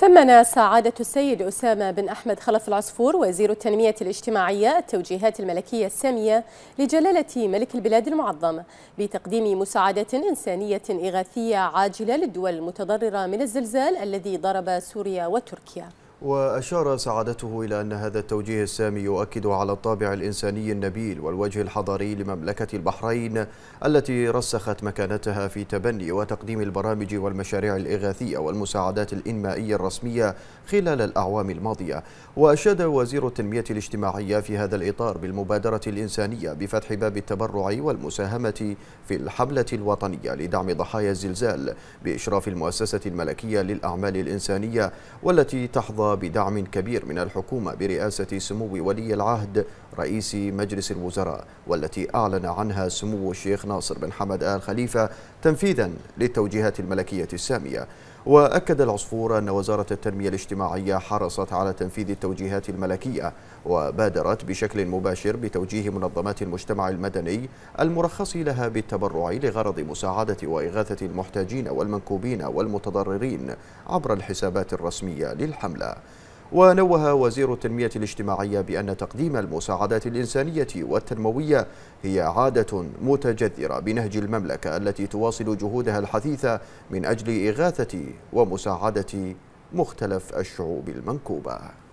ثمن سعادة السيد أسامة بن أحمد خلف العصفور وزير التنمية الاجتماعية التوجيهات الملكية السامية لجلالة ملك البلاد المعظم بتقديم مساعدة إنسانية إغاثية عاجلة للدول المتضررة من الزلزال الذي ضرب سوريا وتركيا وأشار سعادته إلى أن هذا التوجيه السامي يؤكد على الطابع الإنساني النبيل والوجه الحضاري لمملكة البحرين التي رسخت مكانتها في تبني وتقديم البرامج والمشاريع الإغاثية والمساعدات الإنمائية الرسمية خلال الأعوام الماضية وأشاد وزير التنمية الاجتماعية في هذا الإطار بالمبادرة الإنسانية بفتح باب التبرع والمساهمة في الحملة الوطنية لدعم ضحايا الزلزال بإشراف المؤسسة الملكية للأعمال الإنسانية والتي تحظى يحظى بدعم كبير من الحكومة برئاسة سمو ولي العهد رئيس مجلس الوزراء والتي أعلن عنها سمو الشيخ ناصر بن حمد آل خليفة تنفيذا للتوجيهات الملكية السامية وأكد العصفور أن وزارة التنمية الاجتماعية حرصت على تنفيذ التوجيهات الملكية وبادرت بشكل مباشر بتوجيه منظمات المجتمع المدني المرخص لها بالتبرع لغرض مساعدة وإغاثة المحتاجين والمنكوبين والمتضررين عبر الحسابات الرسمية للحملة ونوه وزير التنمية الاجتماعية بأن تقديم المساعدات الإنسانية والتنموية هي عادة متجذرة بنهج المملكة التي تواصل جهودها الحثيثة من أجل إغاثة ومساعدة مختلف الشعوب المنكوبة